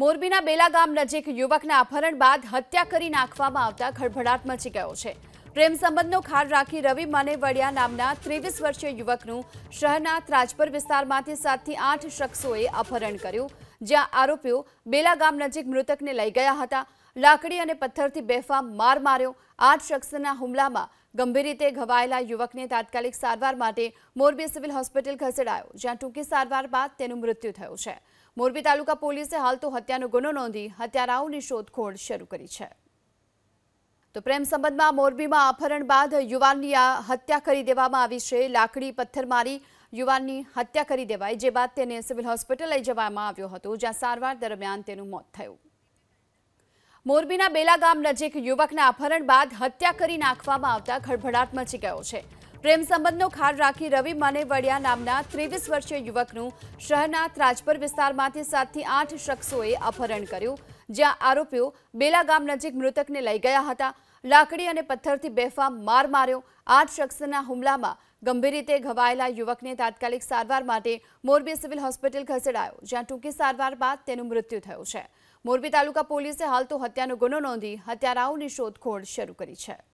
મોરબીના બેલા ગામ નજીક યુવકના અપહરણ બાદ હત્યા કરી નાખવામાં આવતા ખળભળાટ મચી ગયો છે પ્રેમ સંબંધનો ખાર રાખી રવિ માનેવડિયા નામના ત્રેવીસ વર્ષીય યુવકનું શહેરના ત્રાજપર વિસ્તારમાંથી સાતથી આઠ શખ્સોએ અપહરણ કર્યું જ્યાં આરોપીઓ બેલા ગામ નજીક મૃતકને લઈ ગયા હતા લાકડી અને પથ્થરથી બેફામ માર માર્યો આઠ શખ્સના હુમલામાં ગંભીર રીતે ઘવાયેલા યુવકને તાત્કાલિક સારવાર માટે મોરબી સિવિલ હોસ્પિટલ ખસેડાયો જ્યાં ટૂંકી સારવાર બાદ તેનું મૃત્યુ થયું છે મોરબી તાલુકા પોલીસે હાલ તો હત્યાનો ગુનો નોંધી હત્યારાઓની શોધખોળ શરૂ કરી છે તો પ્રેમ સંબંધમાં મોરબીમાં અપહરણ બાદ યુવાનની આ હત્યા કરી દેવામાં આવી છે લાકડી પથ્થર મારી યુવાનની હત્યા કરી દેવાય જે બાદ તેને સિવિલ હોસ્પિટલ લઈ જવામાં આવ્યો હતો જ્યાં સારવાર દરમિયાન તેનું મોત થયું મોરબીના બેલા ગામ નજીક યુવકના અપહરણ બાદ હત્યા કરી નાખવામાં આવતા ખળભળાટ મચી ગયો છે પ્રેમ સંબંધનો ખાર રાખી રવિ માનેવડિયા નામના ત્રેવીસ વર્ષીય યુવકનું શહેરના ત્રાજપર વિસ્તારમાંથી સાતથી આઠ શખ્સોએ અપહરણ કર્યું જ્યાં આરોપીઓ બેલા ગામ નજીક મૃતકને લઈ ગયા હતા લાકડી અને પથ્થરથી બેફામ માર માર્યો આઠ શખ્સના હુમલામાં ગંભીર રીતે ઘવાયેલા યુવકને તાત્કાલિક સારવાર માટે મોરબી સિવિલ હોસ્પિટલ ખસેડાયો જ્યાં ટૂંકી સારવાર બાદ તેનું મૃત્યુ થયું છે મોરબી તાલુકા પોલીસે હાલ તો હત્યાનો ગુનો નોંધી હત્યારાઓની શોધખોળ શરૂ કરી છે